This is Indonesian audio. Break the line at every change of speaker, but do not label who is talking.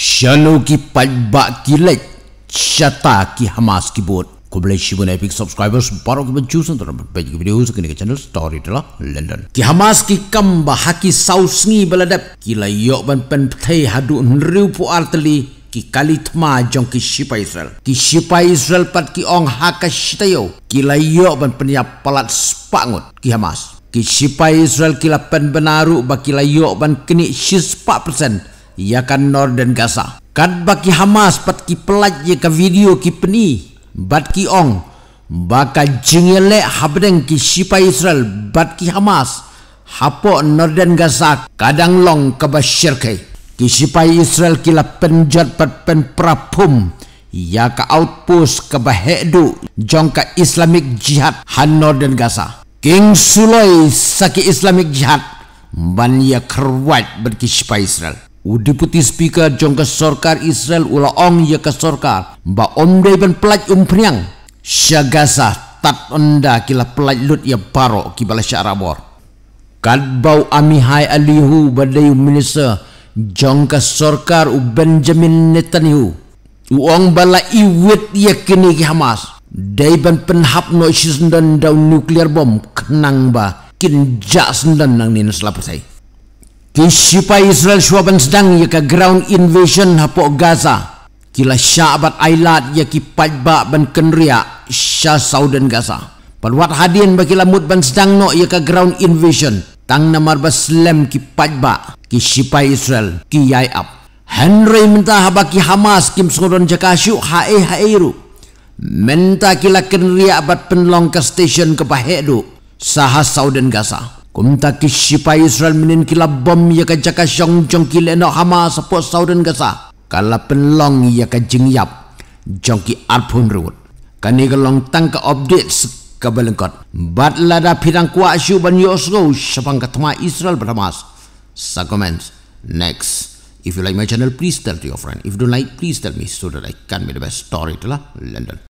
Shano ki pajba ki lek chata ki hamas ki bot kubla shibun epic subscribers baru ki bachu sun video pej ki ke channel story tala london ki hamas ki kamba haki sausni ngi baladap ki la ban pen thai hadu nriu pu arteli ki kali ma jong ki shipa israel ki shipa israel pat ki ong haka shitayo ki la ban pen ya palat spangut ki hamas ki shipa israel ki lapen pen benaru ba ban kini shispa persen ia ya kan, nor dan Gaza. kad baki hamas pat ki pelat ye ka video ki peni bat ki ong baka jingele habdeng ki sipa israel bat ki hamas hapo nor Gaza gasa kadang long ka ke ki sipa israel kila penjat pat pen prapum ia ya ka outpost ka bahedu jong islamic jihad han nor Gaza. gasa king suloi saki islamic jihad ban ya kerwat berki israel speaker jong ke sorkar Israel ula ong ya ke sorkar om day ben pelaj umpriang syagasa tat onda kila pelaj lut ya paro kibala syarabor bau amihai alihu badai um Jong ke sorkar u Benjamin Netanyahu uang bala iwit ya kini ki Hamas Day ben penhap no isi sendan daun nuklear bom kenang ba kinjak sendan nang nina selapasai Kisipai Israel syuaban sedang yaka ground invasion hapok Gaza. Kila syabat ailat yaki ki pajba ban kenria sya saudan Gaza. Perwat hadian bakila mut ban sedang no yaka ground invasion. Tang namar baslem ki pajba kisipai Israel ki yai up. Henry minta habaki Hamas kim sungguhan jakasyu hae ru Minta kila kenria abad penlong ke station ke pahedu sahas saudan Gaza. Kumta kishipa Israel menin kila bom ya ka jaka syong jong kila no hama sapo saudan gasa. Kala penlong ya ka jingyap. Jongki arpun ruwut. Kani kalong tangka update kabalengkot. Bat lada pirang kuat syu ban yosro syapang katama Israel berhamas. Sa comments. Next. If you like my channel, please tell to your friend. If you don't like, please tell me so that I can be the best story to la London.